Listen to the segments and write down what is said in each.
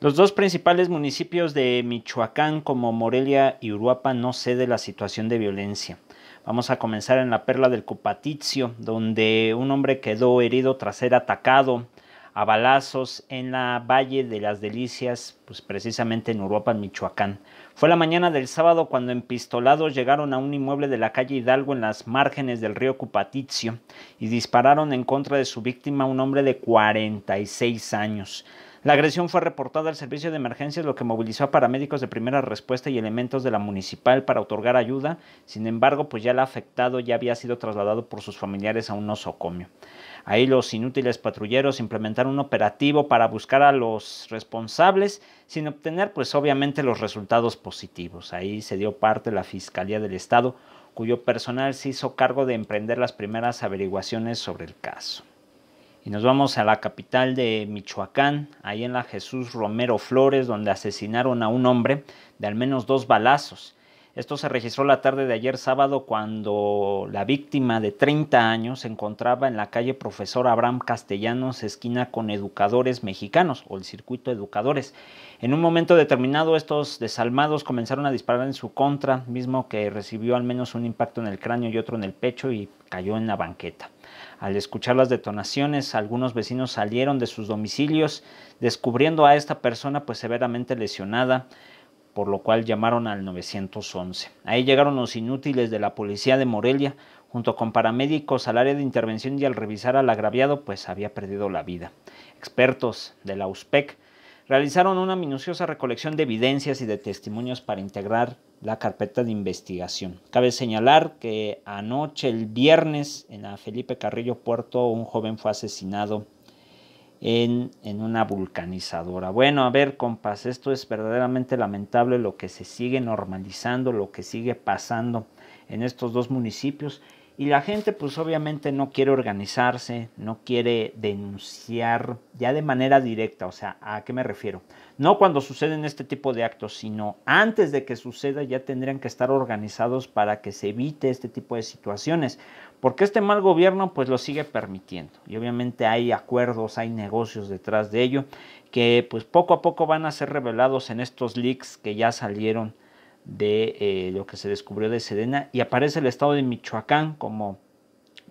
Los dos principales municipios de Michoacán, como Morelia y Uruapa, no cede la situación de violencia. Vamos a comenzar en la perla del Cupatizio, donde un hombre quedó herido tras ser atacado a balazos en la Valle de las Delicias, pues precisamente en Uruapa, Michoacán. Fue la mañana del sábado cuando empistolados llegaron a un inmueble de la calle Hidalgo en las márgenes del río Cupatizio y dispararon en contra de su víctima, un hombre de 46 años. La agresión fue reportada al servicio de emergencias, lo que movilizó a paramédicos de primera respuesta y elementos de la municipal para otorgar ayuda. Sin embargo, pues ya el afectado ya había sido trasladado por sus familiares a un nosocomio. Ahí los inútiles patrulleros implementaron un operativo para buscar a los responsables sin obtener pues obviamente los resultados positivos. Ahí se dio parte la Fiscalía del Estado, cuyo personal se hizo cargo de emprender las primeras averiguaciones sobre el caso. Y nos vamos a la capital de Michoacán, ahí en la Jesús Romero Flores, donde asesinaron a un hombre de al menos dos balazos. Esto se registró la tarde de ayer sábado cuando la víctima de 30 años se encontraba en la calle Profesor Abraham Castellanos, esquina con educadores mexicanos o el circuito educadores. En un momento determinado estos desalmados comenzaron a disparar en su contra, mismo que recibió al menos un impacto en el cráneo y otro en el pecho y cayó en la banqueta. Al escuchar las detonaciones, algunos vecinos salieron de sus domicilios, descubriendo a esta persona pues severamente lesionada por lo cual llamaron al 911. Ahí llegaron los inútiles de la policía de Morelia, junto con paramédicos al área de intervención y al revisar al agraviado, pues había perdido la vida. Expertos de la USPEC realizaron una minuciosa recolección de evidencias y de testimonios para integrar la carpeta de investigación. Cabe señalar que anoche, el viernes, en la Felipe Carrillo Puerto, un joven fue asesinado en, una vulcanizadora. Bueno, a ver, compas, esto es verdaderamente lamentable lo que se sigue normalizando, lo que sigue pasando en estos dos municipios. Y la gente pues obviamente no quiere organizarse, no quiere denunciar ya de manera directa, o sea, ¿a qué me refiero? No cuando suceden este tipo de actos, sino antes de que suceda ya tendrían que estar organizados para que se evite este tipo de situaciones porque este mal gobierno pues lo sigue permitiendo y obviamente hay acuerdos, hay negocios detrás de ello que pues poco a poco van a ser revelados en estos leaks que ya salieron de eh, lo que se descubrió de Sedena y aparece el estado de Michoacán como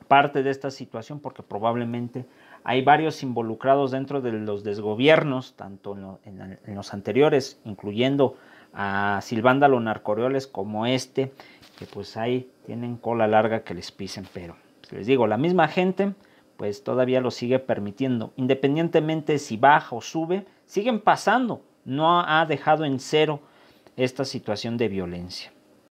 parte de esta situación porque probablemente hay varios involucrados dentro de los desgobiernos, tanto en los anteriores, incluyendo a silvándalo narcoreoles como este, que pues ahí tienen cola larga que les pisen, pero pues, les digo, la misma gente pues todavía lo sigue permitiendo, independientemente si baja o sube, siguen pasando, no ha dejado en cero esta situación de violencia.